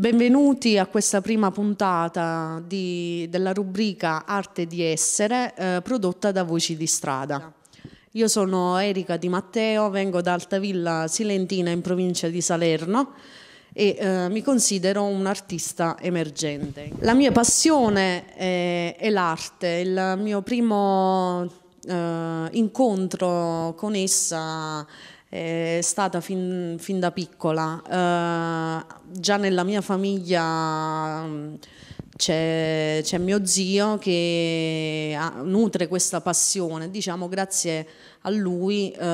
Benvenuti a questa prima puntata di, della rubrica Arte di essere eh, prodotta da Voci di Strada. Io sono Erika Di Matteo, vengo da Altavilla Silentina in provincia di Salerno e eh, mi considero un artista emergente. La mia passione è, eh, è l'arte, il mio primo eh, incontro con essa è è stata fin, fin da piccola. Eh, già nella mia famiglia mm, c'è, mio zio che ha, ah, nutre questa passione, diciamo grazie a lui eh,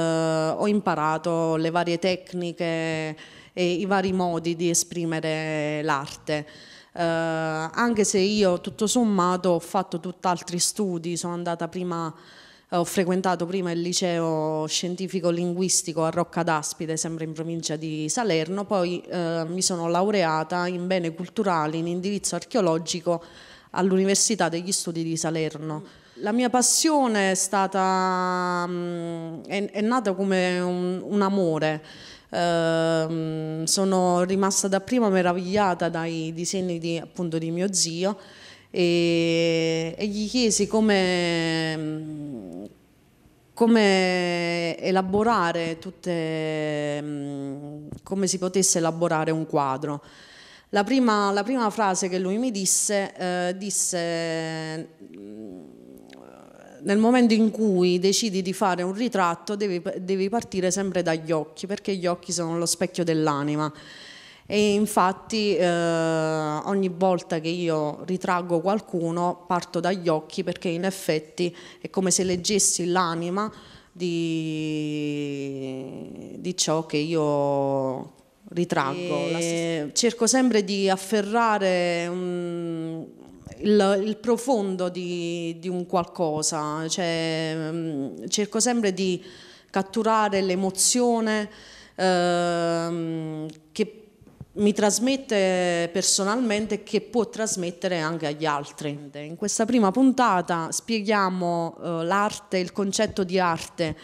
ho imparato le varie tecniche e i vari modi di esprimere l'arte. Eh, anche se io tutto sommato ho fatto tutt'altri studi, sono andata prima eh, ho frequentato prima il liceo scientifico linguistico a Rocca d'Aspide, sempre in provincia di Salerno, poi eh, mi sono laureata in bene culturali in indirizzo archeologico all'Università degli Studi di Salerno. Mm. La mia passione è stata mm, è, è nata come un, un amore. Eh, sono rimasta dapprima meravigliata dai disegni di, appunto, di mio zio e, e gli chiesi come, come elaborare tutte, come si potesse elaborare un quadro. La prima, la prima frase che lui mi disse, eh, disse nel momento in cui decidi di fare un ritratto devi, devi partire sempre dagli occhi perché gli occhi sono lo specchio dell'anima e infatti eh, ogni volta che io ritraggo qualcuno parto dagli occhi perché in effetti è come se leggessi l'anima di, di ciò che io ritraggo. E cerco sempre di afferrare um, il, il, profondo di, di un qualcosa, cioè, um, cerco sempre di catturare l'emozione uh, che mi trasmette personalmente che può trasmettere anche agli altri. In questa prima puntata spieghiamo uh, l'arte, il concetto di arte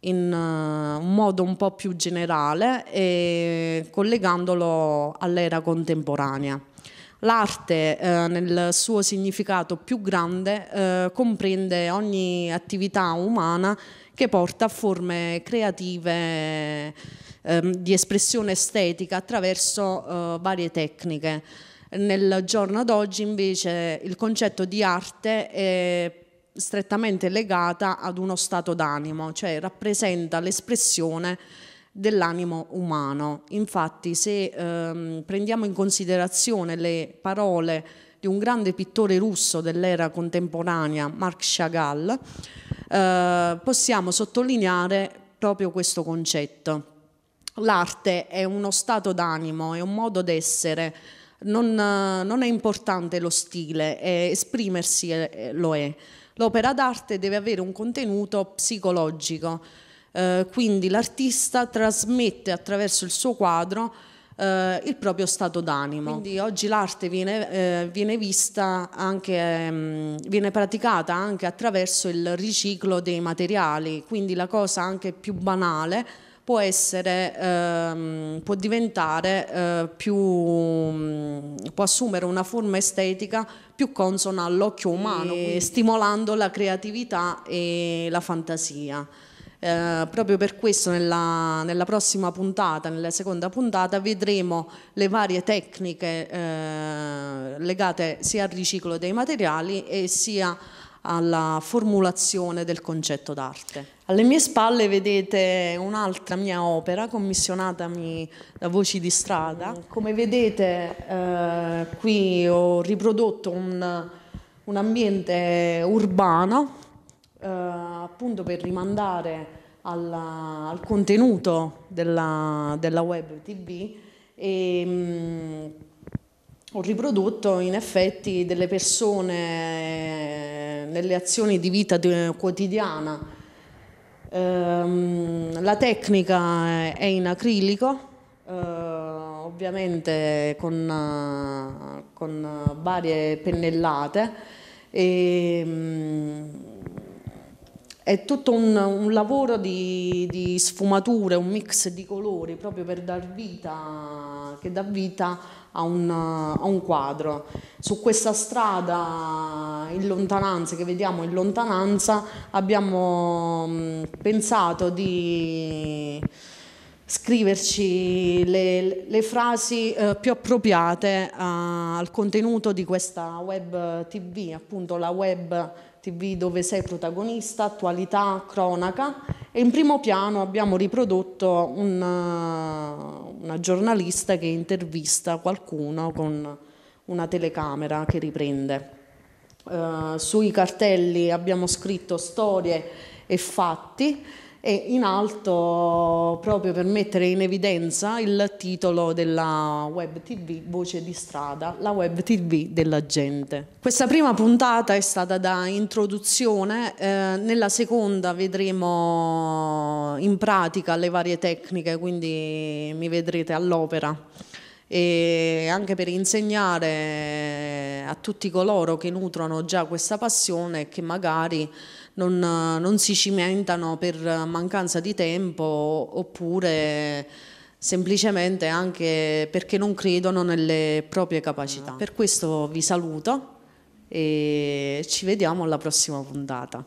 in uh, un modo un po' più generale e collegandolo all'era contemporanea. L'arte eh, nel suo significato più grande eh, comprende ogni attività umana che porta a forme creative ehm, di espressione estetica attraverso eh, varie tecniche. Nel giorno d'oggi invece il concetto di arte è strettamente legata ad uno stato d'animo, cioè rappresenta l'espressione dell'animo umano. Infatti se ehm, prendiamo in considerazione le parole di un grande pittore russo dell'era contemporanea, Marc Chagall, eh, possiamo sottolineare proprio questo concetto l'arte è uno stato d'animo, è un modo d'essere, non, non è importante lo stile, è, esprimersi eh, lo è. L'opera d'arte deve avere un contenuto psicologico, eh, quindi l'artista trasmette attraverso il suo quadro eh, il proprio stato d'animo. Quindi oggi l'arte viene, eh, viene, vista anche, mh, ehm, viene praticata anche attraverso il riciclo dei materiali, quindi la cosa anche più banale può, essere, ehm, può diventare eh, più, mm, può assumere una forma estetica più consona all'occhio umano, e... stimolando la creatività e la fantasia. Eh, proprio per questo nella, nella, prossima puntata, nella seconda puntata, vedremo le varie tecniche eh, legate sia al riciclo dei materiali e sia alla formulazione del concetto d'arte. Alle mie spalle vedete un'altra mia opera commissionatami da Voci di Strada. Come vedete eh, qui ho riprodotto un, un ambiente urbano eh, appunto per rimandare alla, al contenuto della, della web tv e mh, mm, ho riprodotto in effetti delle persone nelle azioni di vita eh, quotidiana. Ehm, la tecnica è in acrilico, eh, ovviamente con, eh, con varie pennellate. E, mm, è tutto un, un lavoro di, di, sfumature, un mix di colori proprio per dar vita, che dà vita a un, a un quadro. Su questa strada in lontananza, che vediamo in lontananza, abbiamo pensato di scriverci le, le frasi eh, più appropriate a, eh, al contenuto di questa web eh, tv, appunto la web tv dove sei protagonista, attualità, cronaca e in primo piano abbiamo riprodotto una, eh, una giornalista che intervista qualcuno con una telecamera che riprende. Eh, sui cartelli abbiamo scritto storie e fatti e in alto proprio per mettere in evidenza il titolo della web tv Voce di strada, la web tv della gente. Questa prima puntata è stata da introduzione, eh, nella seconda vedremo in pratica le varie tecniche, quindi mi vedrete all'opera e anche per insegnare a tutti coloro che nutrono già questa passione e che magari non, non si cimentano per mancanza di tempo oppure semplicemente anche perché non credono nelle proprie capacità. Per questo vi saluto e ci vediamo alla prossima puntata.